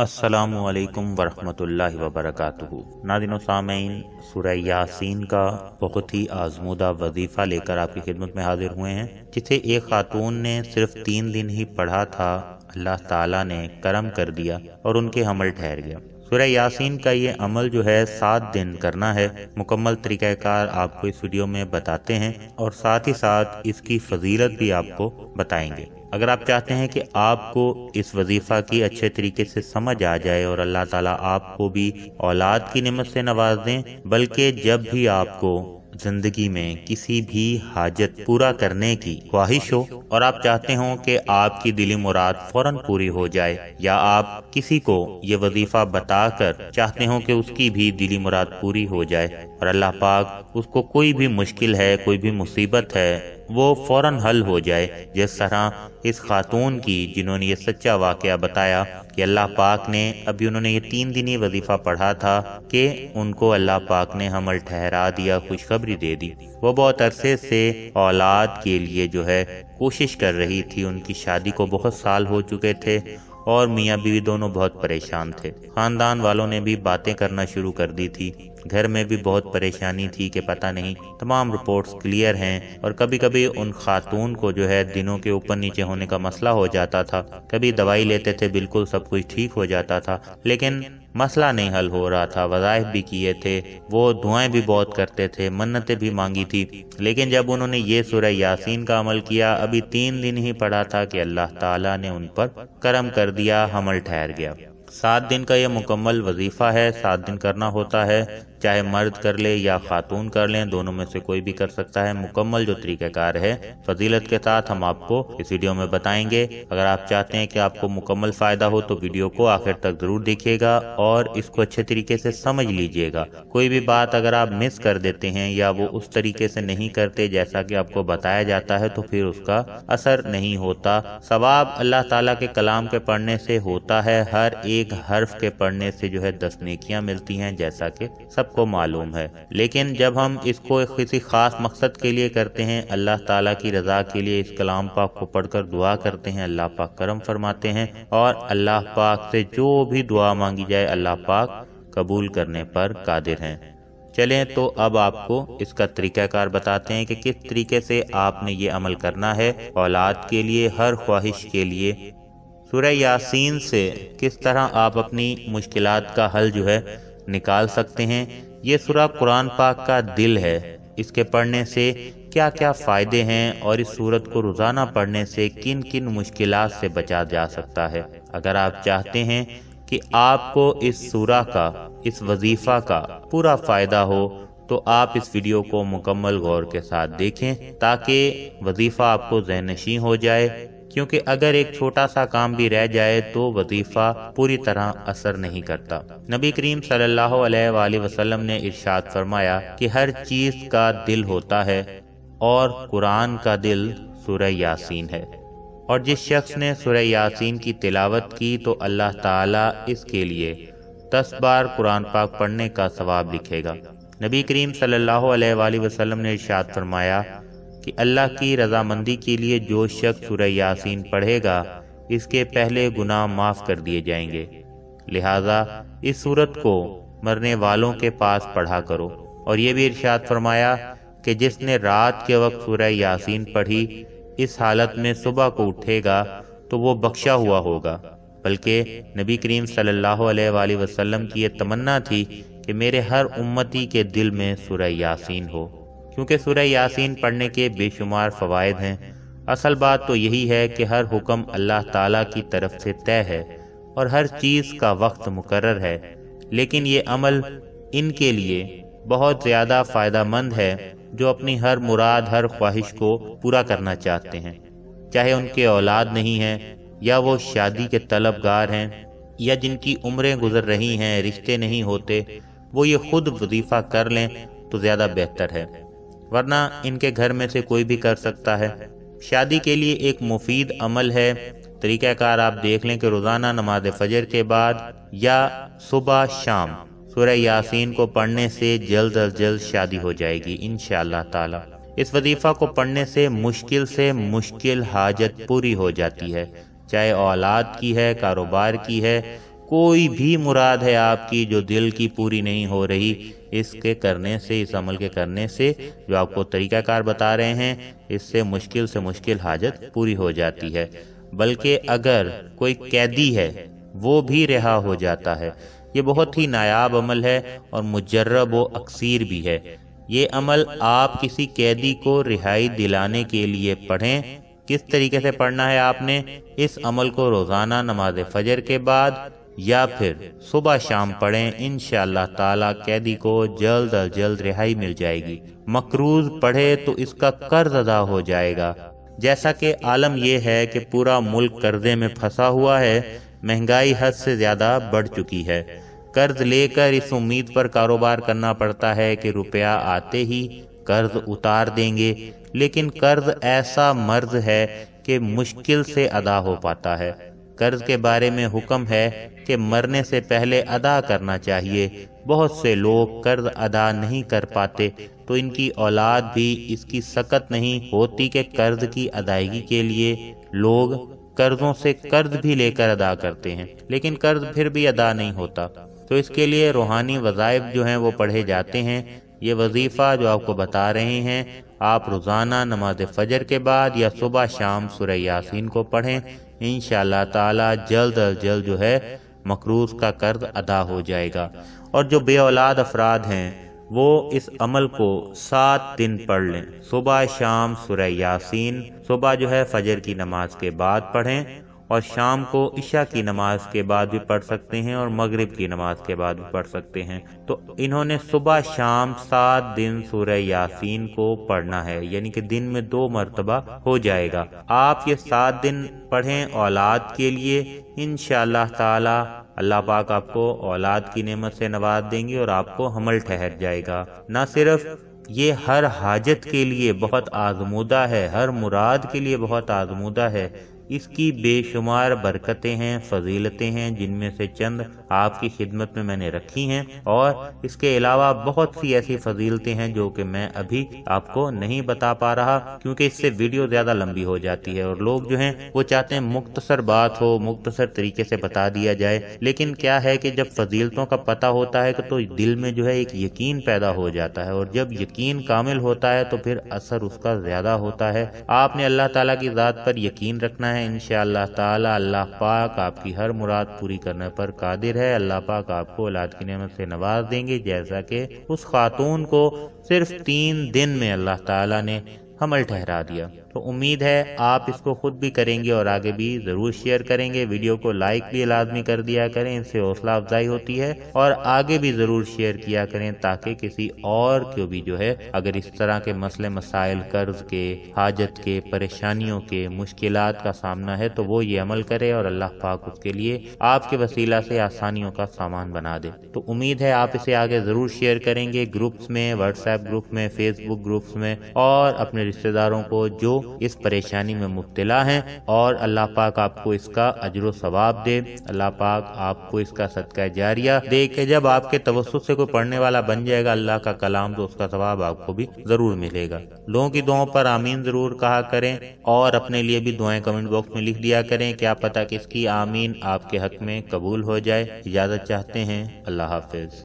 असलकम वरहमल वबरक नादिन सामीन सुरह यासीन का बहुत ही आजमूदा वजीफ़ा लेकर आपकी खिदमत में हाजिर हुए हैं जिसे एक खातून ने सिर्फ तीन दिन ही पढ़ा था अल्लाह ताला ने करम कर दिया और उनके हमल ठहर गया सुरह यासीन का ये अमल जो है सात दिन करना है मुकम्मल तरीक़ाकार आपको इस वीडियो में बताते हैं और साथ ही साथ इसकी फजीलत भी आपको बताएंगे अगर आप चाहते हैं कि आपको इस वजीफ़ा की अच्छे तरीके से समझ आ जाए और अल्लाह ताला आपको भी औलाद की नमत से नवाज दें बल्कि जब भी आपको ज़िंदगी में किसी भी हाजत पूरा करने की ख्वाहिश हो और आप चाहते हो कि आपकी दिली मुराद फौरन पूरी हो जाए या आप किसी को ये वजीफ़ा बताकर चाहते हो कि उसकी भी दिली मुराद पूरी हो जाए और अल्लाह पाक उसको कोई भी मुश्किल है कोई भी मुसीबत है वो फौरन हल हो जाए जिस तरह इस खातून की जिन्होंने ये सच्चा वाक़ बताया कि अल्लाह पाक ने अभी उन्होंने ये तीन दिन ही वजीफ़ा पढ़ा था कि उनको अल्लाह पाक ने हमल ठहरा दिया खुशखबरी दे दी वो बहुत अरसे से औलाद के लिए जो है कोशिश कर रही थी उनकी शादी को बहुत साल हो चुके थे और मियाँ बीवी दोनों बहुत परेशान थे खानदान वालों ने भी बातें करना शुरू कर दी थी घर में भी बहुत परेशानी थी कि पता नहीं तमाम रिपोर्ट्स क्लियर हैं और कभी कभी उन खातून को जो है दिनों के ऊपर नीचे होने का मसला हो जाता था कभी दवाई लेते थे बिल्कुल सब कुछ ठीक हो जाता था लेकिन मसला नहीं हल हो रहा था वज़ाइफ भी किए थे वो दुआएं भी बहुत करते थे मन्नतें भी मांगी थी लेकिन जब उन्होंने ये सुरह यासीन का अमल किया अभी तीन दिन ही पड़ा था कि अल्लाह ताला ने उन पर करम कर दिया हमल ठहर गया सात दिन का यह मुकम्मल वजीफ़ा है सात दिन करना होता है चाहे मर्द कर ले या खातून कर लें दोनों में से कोई भी कर सकता है मुकम्मल जो तरीक़ाकार है फजीलत के साथ हम आपको इस वीडियो में बताएंगे अगर आप चाहते हैं कि आपको मुकम्मल फ़ायदा हो तो वीडियो को आखिर तक ज़रूर देखिएगा और इसको अच्छे तरीके से समझ लीजिएगा कोई भी बात अगर आप मिस कर देते हैं या वो उस तरीके से नहीं करते जैसा कि आपको बताया जाता है तो फिर उसका असर नहीं होता सवाब अल्लाह ताला के कलाम के पढ़ने से होता है हर एक हर्फ के पढ़ने से जो है दस नेकियां मिलती हैं जैसा कि सब सबको मालूम है लेकिन जब हम इसको किसी खास मकसद के लिए करते हैं अल्लाह ताला की रजा के लिए इस कलाम पाक को पढ़कर दुआ करते हैं अल्लाह पाक करम फरमाते हैं और अल्लाह पाक से जो भी दुआ मांगी जाए अल्लाह पाक कबूल करने पर कादिर हैं चलें तो अब आपको इसका तरीक़ाकार बताते हैं कि किस तरीके से आपने ये अमल करना है औलाद के लिए हर ख्वाहिश के लिए सूर्य यासीन से किस तरह आप अपनी मुश्किलात का हल जो है निकाल सकते हैं ये सुरा कुरान पाक का दिल है इसके पढ़ने से क्या क्या फ़ायदे हैं और इस सूरत को रोज़ाना पढ़ने से किन किन मुश्किल से बचा जा सकता है अगर आप चाहते हैं कि आपको इस सूरा का इस वजीफ़ा का पूरा फ़ायदा हो तो आप इस वीडियो को मुकम्मल गौर के साथ देखें ताकि वजीफ़ा आपको जहनशी हो जाए क्योंकि अगर एक छोटा सा काम भी रह जाए तो वजीफा पूरी तरह असर नहीं करता नबी करीम सल्लाम वसल्लम ने इरशाद फरमाया कि हर चीज का दिल होता है और कुरान का दिल सुरह यासीन है और जिस शख्स ने सुरह यासीन की तिलावत की तो अल्लाह ताला इसके लिए दस बार कुरान पाक पढ़ने का सवाब लिखेगा नबी करीम सल्लल्लाहु अलैहि वसल्लम ने इरशाद फरमाया कि अल्लाह की रजामंदी के लिए जो शख्स सुरह यासीन पढ़ेगा इसके पहले गुनाह माफ़ कर दिए जाएंगे लिहाजा इस सूरत को मरने वालों के पास पढ़ा करो और ये भी इर्शाद फरमाया कि जिसने रात के वक्त सूर्य यासीन पढ़ी इस हालत में सुबह को उठेगा तो वो बख्शा हुआ होगा बल्कि नबी करीम सल्लल्लाहु अलैहि वसल्लम की यह तमन्ना थी कि मेरे हर उम्मती के दिल में सूरह यासीन हो क्योंकि सुरह यासीन पढ़ने के बेशुमार फ़वाद हैं असल बात तो यही है कि हर हुक्म अल्लाह ताला की तरफ से तय है और हर चीज़ का वक्त मुकर है लेकिन ये अमल इनके लिए बहुत ज़्यादा फ़ायदा मंद है जो अपनी हर मुराद हर ख्वाहिश को पूरा करना चाहते हैं चाहे उनके औलाद नहीं हैं या वो शादी के तलबगार हैं या जिनकी उम्रें गुजर रही हैं रिश्ते नहीं होते वो ये खुद वजीफ़ा कर लें तो ज़्यादा बेहतर है वरना इनके घर में से कोई भी कर सकता है शादी के लिए एक मुफीद अमल है तरीक़ाकार आप देख लें कि रोज़ाना नमाज फजर के बाद या सुबह शाम सूर्य यासीन को पढ़ने से जल्द अज जल्द शादी हो जाएगी इन ताला इस वजीफ़ा को पढ़ने से मुश्किल से मुश्किल हाजत पूरी हो जाती है चाहे औलाद की है कारोबार की है कोई भी मुराद है आपकी जो दिल की पूरी नहीं हो रही इसके करने से इस अमल के करने से जो आपको तरीक़ाकार बता रहे हैं इससे मुश्किल से मुश्किल हाजत पूरी हो जाती है बल्कि अगर कोई कैदी है वो भी रिहा हो जाता है ये बहुत ही नायाब अमल है और मुजर्रब व अक्सर भी है ये अमल आप किसी कैदी को रिहाई दिलाने के लिए पढ़ें किस तरीके से पढ़ना है आपने इस अमल को रोज़ाना नमाज फजर के बाद या फिर सुबह शाम पढ़ें इन ताला कैदी को जल्द अज जल्द रिहाई मिल जाएगी मकरूज पढ़े तो इसका कर्ज अदा हो जाएगा जैसा कि आलम यह है कि पूरा मुल्क कर्जे में फंसा हुआ है महंगाई हद से ज़्यादा बढ़ चुकी है कर्ज लेकर इस उम्मीद पर कारोबार करना पड़ता है कि रुपया आते ही कर्ज उतार देंगे लेकिन कर्ज ऐसा मर्ज है कि मुश्किल से अदा हो पाता है कर्ज के बारे में हुक्म है कि मरने से पहले अदा करना चाहिए बहुत से लोग कर्ज अदा नहीं कर पाते तो इनकी औलाद भी इसकी सकत नहीं होती कि कर्ज की अदायगी के लिए लोग कर्जों से कर्ज भी लेकर अदा करते हैं लेकिन कर्ज फिर भी अदा नहीं होता तो इसके लिए रूहानी वज़ाइफ जो हैं वो पढ़े जाते हैं ये वजीफ़ा जो आपको बता रहे हैं आप रोज़ाना नमाज फ़जर के बाद या सुबह शाम सुरह यासीन को पढ़ें इन ताला जल्द अज जल्द जो है मकरूज का कर्ज अदा हो जाएगा और जो बे औलाद अफराद हैं वो इस अमल को सात दिन पढ़ लें सुबह शाम सुरह यासीन सुबह जो है फजर की नमाज के बाद पढ़ें और शाम को ईशा की नमाज के बाद भी पढ़ सकते हैं और मगरिब की नमाज के बाद भी पढ़ सकते हैं तो इन्होंने सुबह शाम सात दिन सूर्य यासीन को पढ़ना है यानी कि दिन में दो मरतबा हो जाएगा आप ये सात दिन पढ़ें औलाद के लिए इन ताला अल्लाह पाक आपको औलाद की नेमत से नवाज देंगे और आपको हमल ठहर जाएगा न सिर्फ ये हर हाजत के लिए बहुत आजमूदा है हर मुराद के लिए बहुत आजमूदा है इसकी बेशुमार बरकतें हैं फजीलतें हैं जिनमें से चंद आपकी खिदमत में मैंने रखी हैं और इसके अलावा बहुत सी ऐसी फजीलतें हैं जो कि मैं अभी आपको नहीं बता पा रहा क्योंकि इससे वीडियो ज़्यादा लंबी हो जाती है और लोग जो हैं वो चाहते हैं मुख्तसर बात हो मुख्तसर तरीके से बता दिया जाए लेकिन क्या है कि जब फजीलतों का पता होता है तो दिल में जो है एक यकीन पैदा हो जाता है और जब यकीन कामिल होता है तो फिर असर उसका ज़्यादा होता है आपने अल्लाह तला की ज़ात पर यकीन रखना है हैं इन ताला अल्लाह पाक आपकी हर मुराद पूरी करने पर कादिर है अल्लाह पाक आपको औलाद की नमत से नवाज देंगे जैसा कि उस खातून को सिर्फ तीन दिन में अल्लाह ताला ने हमल ठहरा दिया तो उम्मीद है आप इसको खुद भी करेंगे और आगे भी ज़रूर शेयर करेंगे वीडियो को लाइक भी लाजमी कर दिया करें इनसे हौसला अफजाई होती है और आगे भी ज़रूर शेयर किया करें ताकि किसी और को भी जो है अगर इस तरह के मसले मसाइल कर्ज के हाजत के परेशानियों के मुश्किल का सामना है तो वो ये अमल करे और अल्लाह पाक उसके लिए आपके वसीला से आसानियों का सामान बना दे तो उम्मीद है आप इसे आगे ज़रूर शेयर करेंगे ग्रुप्स में व्हाट्सएप ग्रुप में फेसबुक ग्रुप्स में और अपने रिश्तेदारों को जो लोग इस परेशानी में मुब्तला हैं और अल्लाह पाक आपको इसका अजर सवाब दे अल्लाह पाक आपको इसका सदका जारिया दे के जब आपके तवसत से कोई पढ़ने वाला बन जाएगा अल्लाह का कलाम तो उसका सवाब आपको भी जरूर मिलेगा लोगों की दुआओं पर आमीन जरूर कहा करें और अपने लिए भी दुआएं कमेंट बॉक्स में लिख दिया करें क्या पता किसकी आमीन आपके हक में कबूल हो जाए इजाजत चाहते हैं अल्लाह हाफिज